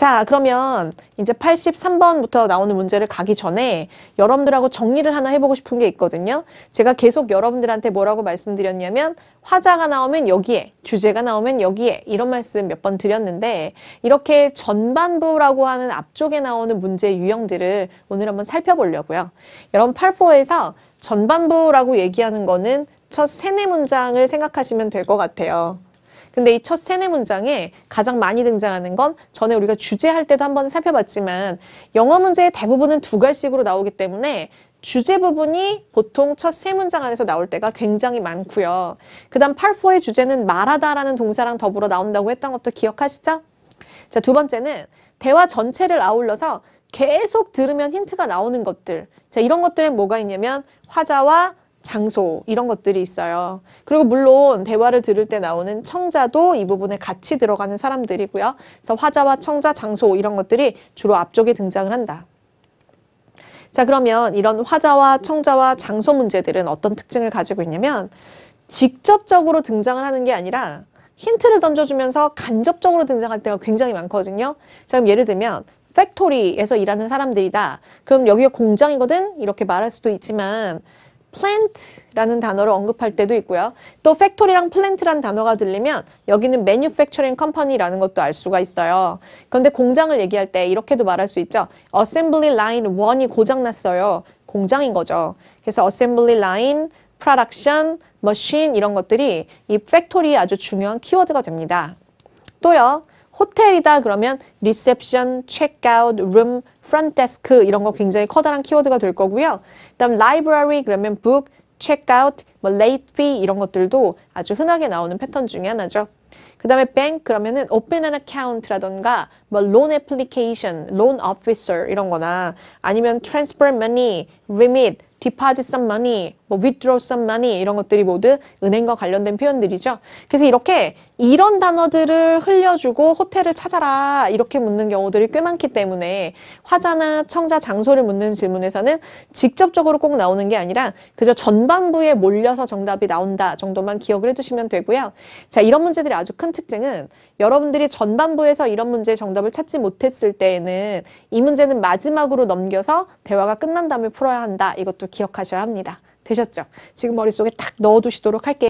자 그러면 이제 83번부터 나오는 문제를 가기 전에 여러분들하고 정리를 하나 해보고 싶은 게 있거든요. 제가 계속 여러분들한테 뭐라고 말씀드렸냐면 화자가 나오면 여기에 주제가 나오면 여기에 이런 말씀 몇 번 드렸는데 이렇게 전반부라고 하는 앞쪽에 나오는 문제 유형들을 오늘 한번 살펴보려고요. 여러분 8포에서 전반부라고 얘기하는 거는 첫 세네 문장을 생각하시면 될 것 같아요. 근데 이 첫 세네 문장에 가장 많이 등장하는 건 전에 우리가 주제할 때도 한번 살펴봤지만 영어 문제의 대부분은 두 갈식으로 나오기 때문에 주제 부분이 보통 첫 세 문장 안에서 나올 때가 굉장히 많고요. 그 다음 8 4의 주제는 말하다라는 동사랑 더불어 나온다고 했던 것도 기억하시죠? 자, 두 번째는 대화 전체를 아울러서 계속 들으면 힌트가 나오는 것들. 자, 이런 것들은 뭐가 있냐면 화자와 장소 이런 것들이 있어요. 그리고 물론 대화를 들을 때 나오는 청자도 이 부분에 같이 들어가는 사람들이고요. 그래서 화자와 청자, 장소 이런 것들이 주로 앞쪽에 등장을 한다. 자 그러면 이런 화자와 청자와 장소 문제들은 어떤 특징을 가지고 있냐면 직접적으로 등장을 하는 게 아니라 힌트를 던져주면서 간접적으로 등장할 때가 굉장히 많거든요. 자 그럼 예를 들면 팩토리에서 일하는 사람들이다. 그럼 여기가 공장이거든? 이렇게 말할 수도 있지만 plant라는 단어를 언급할 때도 있고요. 또 factory랑 plant라는 단어가 들리면 여기는 manufacturing company라는 것도 알 수가 있어요. 그런데 공장을 얘기할 때 이렇게도 말할 수 있죠. assembly line 1이 고장났어요. 공장인 거죠. 그래서 assembly line, production, machine 이런 것들이 이 factory의 아주 중요한 키워드가 됩니다. 또요. 호텔이다 그러면 reception, checkout, room, front desk 이런 거 굉장히 커다란 키워드가 될 거고요. 그다음 library 그러면 book, checkout, 뭐 late fee 이런 것들도 아주 흔하게 나오는 패턴 중에 하나죠. 그 다음에 bank 그러면은 open an account라던가 뭐 loan application, loan officer 이런 거나 아니면 transfer money, remit, deposit some money, 뭐 withdraw some money 이런 것들이 모두 은행과 관련된 표현들이죠. 그래서 이렇게 이런 단어들을 흘려주고 호텔을 찾아라 이렇게 묻는 경우들이 꽤 많기 때문에 화자나 청자 장소를 묻는 질문에서는 직접적으로 꼭 나오는 게 아니라 그저 전반부에 몰려서 정답이 나온다 정도만 기억을 해주시면 되고요. 자 이런 문제들이 아주 큰 특징은 여러분들이 전반부에서 이런 문제의 정답을 찾지 못했을 때에는 이 문제는 마지막으로 넘겨서 대화가 끝난 다음에 풀어야 한다 이것도 기억하셔야 합니다. 되셨죠? 지금 머릿속에 딱 넣어두시도록 할게요.